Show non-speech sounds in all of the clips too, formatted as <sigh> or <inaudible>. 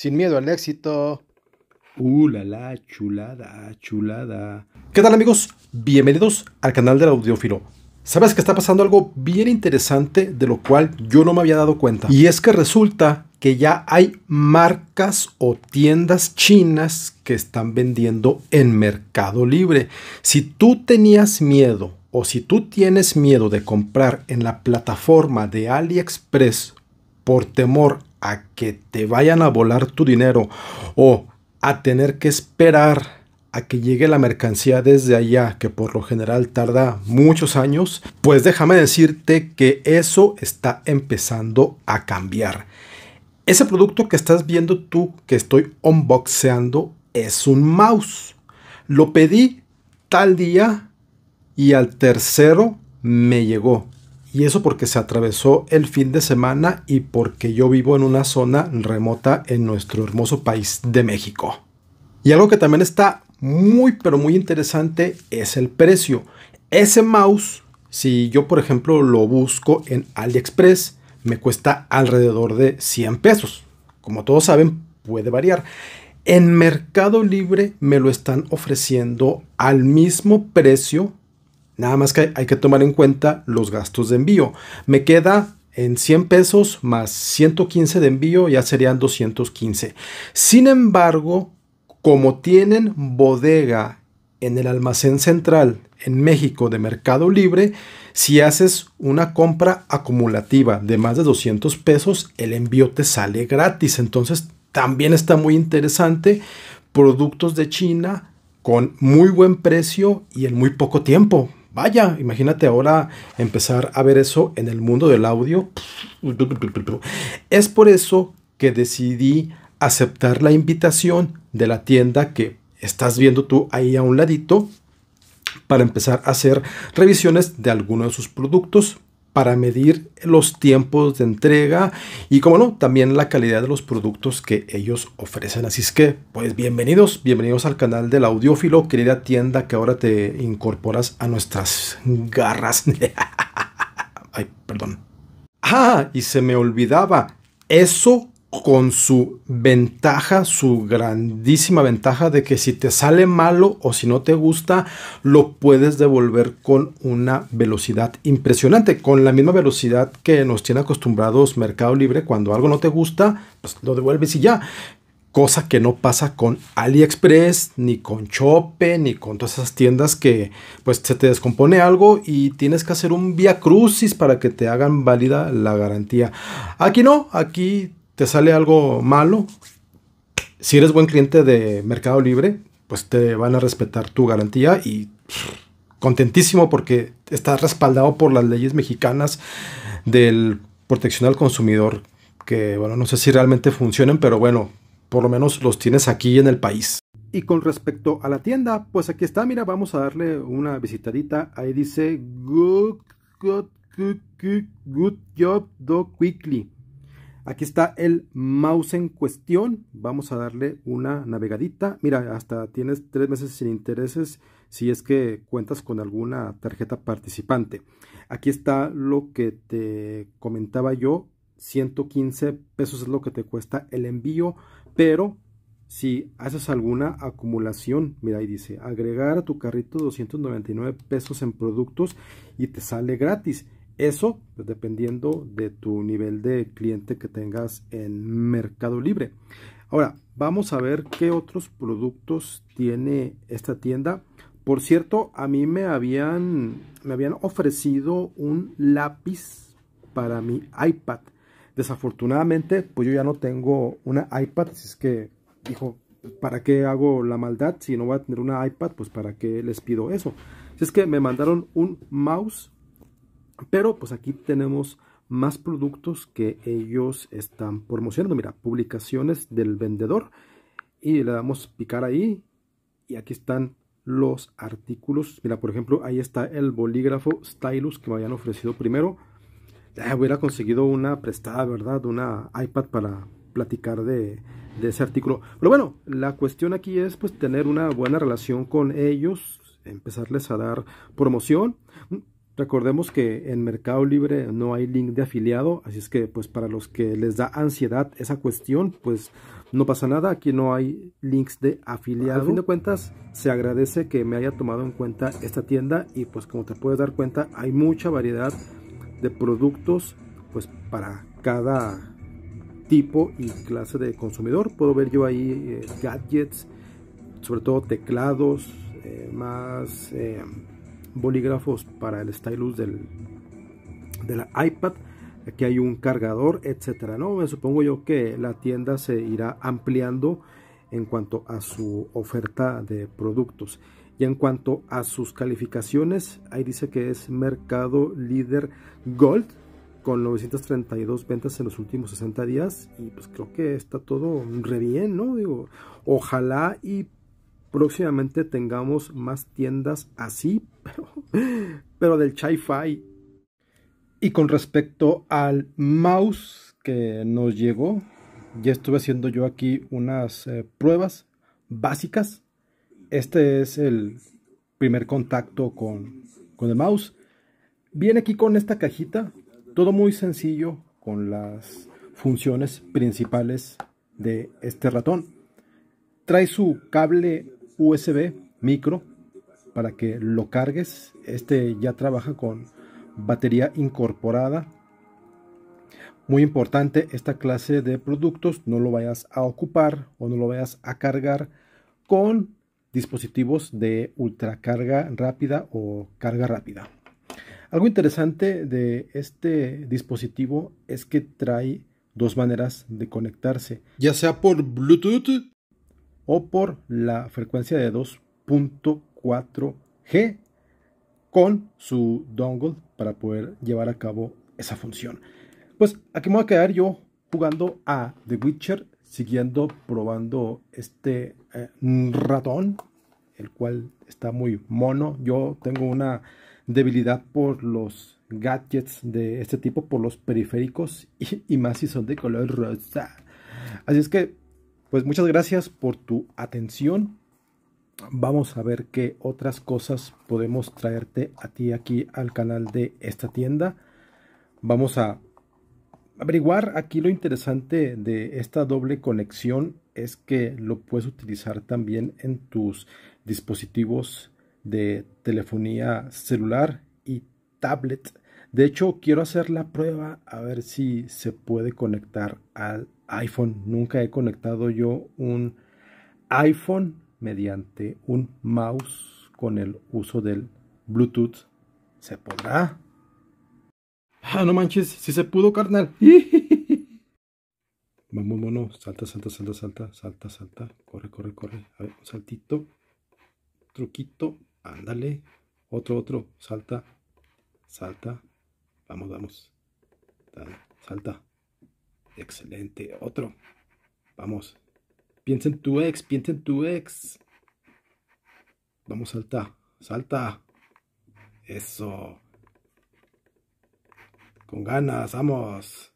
Sin miedo al éxito. Uh, la, la, chulada, chulada. ¿Qué tal amigos? Bienvenidos al canal del audiófilo. Sabes que está pasando algo bien interesante de lo cual yo no me había dado cuenta. Y es que resulta que ya hay marcas o tiendas chinas que están vendiendo en Mercado Libre. Si tú tenías miedo o si tú tienes miedo de comprar en la plataforma de AliExpress por temor a que te vayan a volar tu dinero o a tener que esperar a que llegue la mercancía desde allá, que por lo general tarda muchos años, pues déjame decirte que eso está empezando a cambiar. Ese producto que estás viendo tú, que estoy unboxeando, es un mouse. Lo pedí tal día y al tercero me llegó y eso porque se atravesó el fin de semana y porque yo vivo en una zona remota en nuestro hermoso país de México. Y algo que también está muy pero muy interesante es el precio. Ese mouse, si yo por ejemplo lo busco en AliExpress, me cuesta alrededor de 100 pesos. Como todos saben, puede variar. En Mercado Libre me lo están ofreciendo al mismo precio Nada más que hay que tomar en cuenta los gastos de envío. Me queda en 100 pesos más 115 de envío ya serían 215. Sin embargo, como tienen bodega en el almacén central en México de Mercado Libre, si haces una compra acumulativa de más de 200 pesos, el envío te sale gratis. Entonces, también está muy interesante productos de China con muy buen precio y en muy poco tiempo Vaya, imagínate ahora empezar a ver eso en el mundo del audio. Es por eso que decidí aceptar la invitación de la tienda que estás viendo tú ahí a un ladito para empezar a hacer revisiones de algunos de sus productos para medir los tiempos de entrega y, como no, también la calidad de los productos que ellos ofrecen. Así es que, pues bienvenidos, bienvenidos al canal del audiófilo, querida tienda que ahora te incorporas a nuestras garras. <laughs> Ay, perdón. Ah, y se me olvidaba, eso con su ventaja, su grandísima ventaja de que si te sale malo o si no te gusta, lo puedes devolver con una velocidad impresionante, con la misma velocidad que nos tiene acostumbrados Mercado Libre, cuando algo no te gusta, pues lo devuelves y ya. Cosa que no pasa con AliExpress, ni con Chope, ni con todas esas tiendas que pues se te descompone algo y tienes que hacer un vía crucis para que te hagan válida la garantía. Aquí no, aquí te sale algo malo, si eres buen cliente de Mercado Libre, pues te van a respetar tu garantía y contentísimo porque estás respaldado por las leyes mexicanas del protección al consumidor, que bueno, no sé si realmente funcionen, pero bueno, por lo menos los tienes aquí en el país. Y con respecto a la tienda, pues aquí está, mira, vamos a darle una visitadita. Ahí dice good, good job, do quickly. Aquí está el mouse en cuestión. Vamos a darle una navegadita. Mira, hasta tienes tres meses sin intereses si es que cuentas con alguna tarjeta participante. Aquí está lo que te comentaba yo. 115 pesos es lo que te cuesta el envío, pero si haces alguna acumulación, mira ahí dice, agregar a tu carrito 299 pesos en productos y te sale gratis. Eso, dependiendo de tu nivel de cliente que tengas en Mercado Libre. Ahora, vamos a ver qué otros productos tiene esta tienda. Por cierto, a mí me habían, me habían ofrecido un lápiz para mi iPad. Desafortunadamente, pues yo ya no tengo una iPad, así es que dijo, ¿para qué hago la maldad? Si no voy a tener una iPad, pues para qué les pido eso. Así es que me mandaron un mouse pero pues aquí tenemos más productos que ellos están promocionando. Mira, publicaciones del vendedor. Y le damos picar ahí. Y aquí están los artículos. Mira, por ejemplo, ahí está el bolígrafo Stylus que me habían ofrecido primero. Ah, hubiera conseguido una prestada, ¿verdad? Una iPad para platicar de, de, ese artículo. Pero bueno, la cuestión aquí es pues tener una buena relación con ellos, empezarles a dar promoción. Recordemos que en Mercado Libre no hay link de afiliado, así es que pues para los que les da ansiedad esa cuestión, pues no pasa nada, aquí no hay links de afiliado. A fin de cuentas, se agradece que me haya tomado en cuenta esta tienda y pues como te puedes dar cuenta, hay mucha variedad de productos pues para cada tipo y clase de consumidor. Puedo ver yo ahí eh, gadgets, sobre todo teclados, eh, más... Eh, bolígrafos para el stylus del, de la iPad aquí hay un cargador etcétera no me supongo yo que la tienda se irá ampliando en cuanto a su oferta de productos y en cuanto a sus calificaciones ahí dice que es mercado líder gold con 932 ventas en los últimos 60 días y pues creo que está todo re bien no digo ojalá y próximamente tengamos más tiendas así, <laughs> pero, del Chi-Fi. Y con respecto al mouse que nos llegó, ya estuve haciendo yo aquí unas eh, pruebas básicas. Este es el primer contacto con, con el mouse. Viene aquí con esta cajita, todo muy sencillo con las funciones principales de este ratón. Trae su cable USB micro para que lo cargues. Este ya trabaja con batería incorporada. Muy importante esta clase de productos, no lo vayas a ocupar o no lo vayas a cargar con dispositivos de ultracarga rápida o carga rápida. Algo interesante de este dispositivo es que trae dos maneras de conectarse, ya sea por Bluetooth o por la frecuencia de 2.4G con su dongle para poder llevar a cabo esa función. Pues aquí me voy a quedar yo jugando a The Witcher, siguiendo probando este eh, ratón, el cual está muy mono. Yo tengo una debilidad por los gadgets de este tipo, por los periféricos y, y más si son de color rosa. Así es que pues muchas gracias por tu atención. Vamos a ver qué otras cosas podemos traerte a ti aquí al canal de esta tienda. Vamos a averiguar aquí lo interesante de esta doble conexión es que lo puedes utilizar también en tus dispositivos de telefonía celular y tablet. De hecho, quiero hacer la prueba a ver si se puede conectar al iPhone. Nunca he conectado yo un iPhone mediante un mouse con el uso del Bluetooth. ¿Se podrá? Ah, no manches, si se pudo, carnal. <laughs> Vamos, mono. Salta, salta, salta, salta, salta, salta. Corre, corre, corre. A ver, saltito. Truquito. Ándale. Otro, otro. Salta. Salta. Vamos, vamos. Salta. Excelente. Otro. Vamos. Piensa en tu ex, piensa en tu ex. Vamos, salta. Salta. Eso. Con ganas, vamos.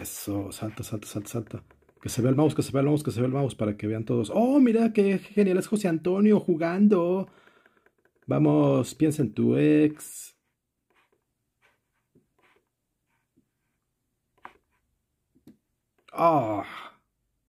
Eso, salta, salta, salta, salta. Que se vea el mouse, que se vea el mouse, que se vea el mouse para que vean todos. Oh, mira qué genial es José Antonio jugando. Vamos, piensa en tu ex. 啊、